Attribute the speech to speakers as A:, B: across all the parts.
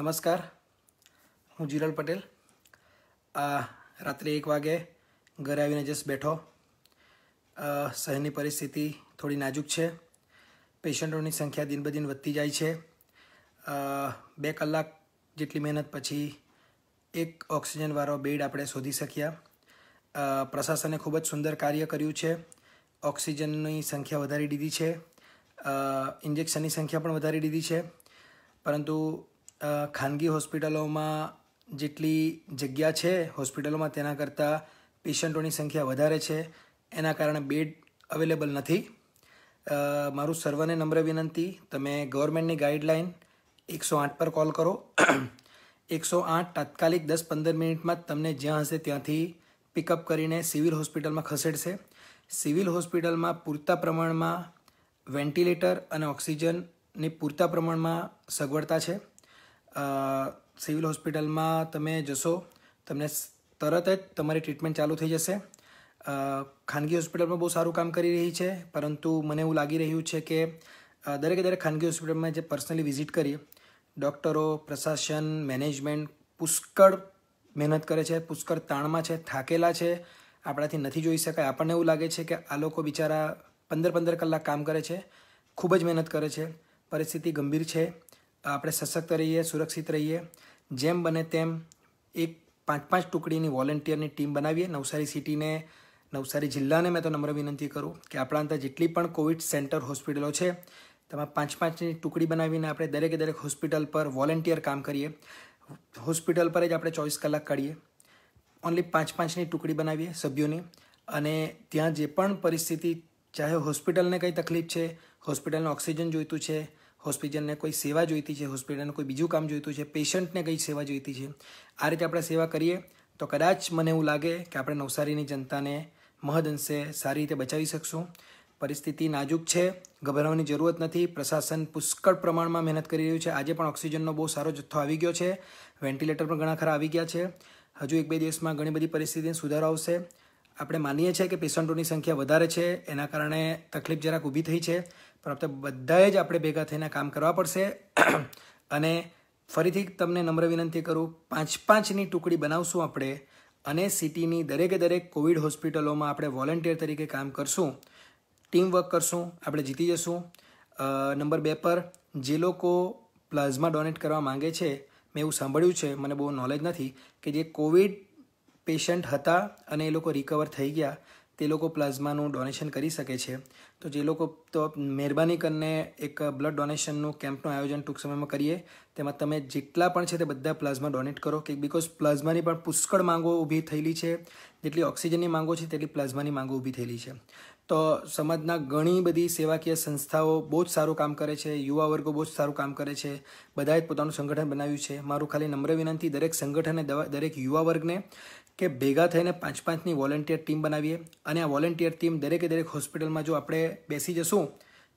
A: નમસ્કાર હું જીરલ પટેલ આ રાત્રે એક વાગે ઘરે આવીને જસ્ટ બેઠો શહેરની પરિસ્થિતિ થોડી નાજુક છે પેશન્ટોની સંખ્યા દિન બદિન વધતી જાય છે બે કલાક જેટલી મહેનત પછી એક ઓક્સિજનવાળો બેડ આપણે શોધી શક્યા પ્રશાસને ખૂબ જ સુંદર કાર્ય કર્યું છે ઓક્સિજનની સંખ્યા વધારી દીધી છે ઇન્જેક્શનની સંખ્યા પણ વધારી દીધી છે પરંતુ ખાનગી હોસ્પિટલોમાં જેટલી જગ્યા છે હોસ્પિટલોમાં તેના કરતાં પેશન્ટોની સંખ્યા વધારે છે એના કારણે બેડ અવેલેબલ નથી મારું સર્વને નમ્ર વિનંતી તમે ગવર્મેન્ટની ગાઈડલાઈન એકસો આઠ પર કોલ કરો એકસો આઠ તાત્કાલિક દસ પંદર મિનિટમાં તમને જ્યાં હશે ત્યાંથી પિકઅપ કરીને સિવિલ હોસ્પિટલમાં ખસેડશે સિવિલ હોસ્પિટલમાં પૂરતા પ્રમાણમાં વેન્ટિલેટર અને ઓક્સિજનની પૂરતા પ્રમાણમાં સગવડતા છે સિવિલ હોસ્પિટલમાં તમે જશો તમને તરત જ તમારી ટ્રીટમેન્ટ ચાલુ થઈ જશે ખાનગી હોસ્પિટલમાં બહુ સારું કામ કરી રહી છે પરંતુ મને એવું લાગી રહ્યું છે કે દરેકે દરેક ખાનગી હોસ્પિટલમાં જે પર્સનલી વિઝિટ કરી ડૉક્ટરો પ્રશાસન મેનેજમેન્ટ પુષ્કળ મહેનત કરે છે પુષ્કળ તાણમાં છે થાકેલા છે આપણાથી નથી જોઈ શકાય આપણને એવું લાગે છે કે આ લોકો બિચારા પંદર પંદર કલાક કામ કરે છે ખૂબ જ મહેનત કરે છે પરિસ્થિતિ ગંભીર છે આપણે સશક્ત રહીએ સુરક્ષિત રહીએ જેમ બને તેમ એક પાંચ પાંચ ટુકડીની વોલેન્ટિયરની ટીમ બનાવીએ નવસારી સિટીને નવસારી જિલ્લાને મેં તો નમ્ર વિનંતી કરું કે આપણા અંદર જેટલી પણ કોવિડ સેન્ટર હોસ્પિટલો છે તેમાં પાંચ પાંચની ટુકડી બનાવીને આપણે દરેકે દરેક હોસ્પિટલ પર વોલેન્ટિયર કામ કરીએ હોસ્પિટલ પર જ આપણે ચોવીસ કલાક કાઢીએ ઓનલી પાંચ પાંચની ટુકડી બનાવીએ સભ્યોની અને ત્યાં જે પણ પરિસ્થિતિ ચાહે હોસ્પિટલને કંઈ તકલીફ છે હોસ્પિટલને ઓક્સિજન જોઈતું છે હોસ્પિટલને કોઈ સેવા જોઈતી છે હોસ્પિટલને કોઈ બીજું કામ જોઈતું છે પેશન્ટને કંઈ સેવા જોઈતી છે આ રીતે આપણે સેવા કરીએ તો કદાચ મને એવું લાગે કે આપણે નવસારીની જનતાને મહદઅંશે સારી રીતે બચાવી શકશું પરિસ્થિતિ નાજુક છે ગભરાવાની જરૂરત નથી પ્રશાસન પુષ્કળ પ્રમાણમાં મહેનત કરી રહ્યું છે આજે પણ ઓક્સિજનનો બહુ સારો જથ્થો આવી ગયો છે વેન્ટિલેટર પણ ઘણા ખરા આવી ગયા છે હજુ એક બે દિવસમાં ઘણી બધી પરિસ્થિતિને સુધારો આવશે આપણે માનીએ છીએ કે પેશન્ટોની સંખ્યા વધારે છે એના કારણે તકલીફ જરાક ઊભી થઈ છે પણ આપણે બધાએ જ આપણે ભેગા થઈને કામ કરવા પડશે અને ફરીથી તમને નમ્ર વિનંતી કરું પાંચ પાંચની ટુકડી બનાવશું આપણે અને સિટીની દરેકે દરેક કોવિડ હોસ્પિટલોમાં આપણે વોલેન્ટિયર તરીકે કામ કરશું ટીમ વર્ક કરશું આપણે જીતી જશું નંબર બે પર જે લોકો પ્લાઝમા ડોનેટ કરવા માગે છે મેં એવું સાંભળ્યું છે મને બહુ નોલેજ નથી કે જે કોવિડ પેશન્ટ હતા અને એ લોકો રિકવર થઈ ગયા તે લોકો પ્લાઝમાનું ડોનેશન કરી શકે છે તો જે લોકો તો મહેરબાની કરીને એક બ્લડ ડોનેશનનું કેમ્પનું આયોજન ટૂંક સમયમાં કરીએ તેમાં તમે જેટલા પણ છે તે બધા પ્લાઝમા ડોનેટ કરો કે બિકોઝ પ્લાઝમાની પણ પુષ્કળ માંગો ઊભી થયેલી છે જેટલી ઓક્સિજનની માંગો છે તેટલી પ્લાઝમાની માંગો ઊભી થયેલી છે તો સમાજના ઘણી બધી સેવાકીય સંસ્થાઓ બહુ જ સારું કામ કરે છે યુવા વર્ગો બહુ જ સારું કામ કરે છે બધાએ પોતાનું સંગઠન બનાવ્યું છે મારું ખાલી નમ્ર વિનંતી દરેક સંગઠન અને દરેક યુવા વર્ગને કે ભેગા થઈને પાંચ પાંચની વોલેન્ટિયર ટીમ બનાવીએ અને આ વોલેન્ટિયર ટીમ દરેકે દરેક હોસ્પિટલમાં જો આપણે બેસી જશું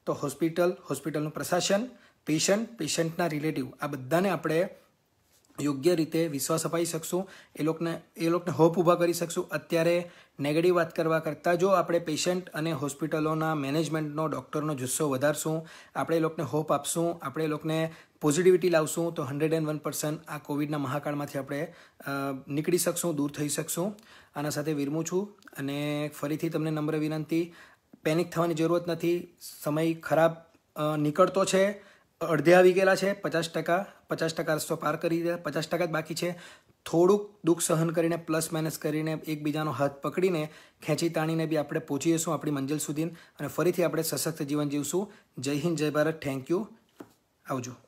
A: તો હોસ્પિટલ હોસ્પિટલનું પ્રશાસન પેશન્ટ પેશન્ટના રિલેટિવ આ બધાને આપણે યોગ્ય રીતે વિશ્વાસ અપાઈ શકશું એ લોકોને એ લોકોને હોપ ઊભા કરી શકશું અત્યારે નેગેટિવ વાત કરવા કરતાં જો આપણે પેશન્ટ અને હોસ્પિટલોના મેનેજમેન્ટનો ડૉક્ટરનો જુસ્સો વધારશું આપણે એ લોકોને હોપ આપશું આપણે એ લોકોને પોઝિટિવિટી લાવશું તો હંડ્રેડ એન્ડ વન પર્સન્ટ આ કોવિડના મહાકાળમાંથી આપણે નીકળી શકશું દૂર થઈ શકશું આના સાથે વિરમું છું અને ફરીથી તમને નમ્ર વિનંતી પેનિક થવાની જરૂરત નથી સમય ખરાબ નીકળતો છે અડધે આવી ગયેલા છે પચાસ ટકા પચાસ ટકા રસ્તો પાર કરી દીધા પચાસ ટકા જ બાકી છે થોડુંક દુઃખ સહન કરીને પ્લસ માઇનસ કરીને એકબીજાનો હાથ પકડીને ખેંચી તાણીને બી આપણે પહોંચી જઈશું આપણી મંજિલ સુધી અને ફરીથી આપણે સશક્ત જીવન જીવશું જય હિન્દ જય ભારત થેન્ક યુ આવજો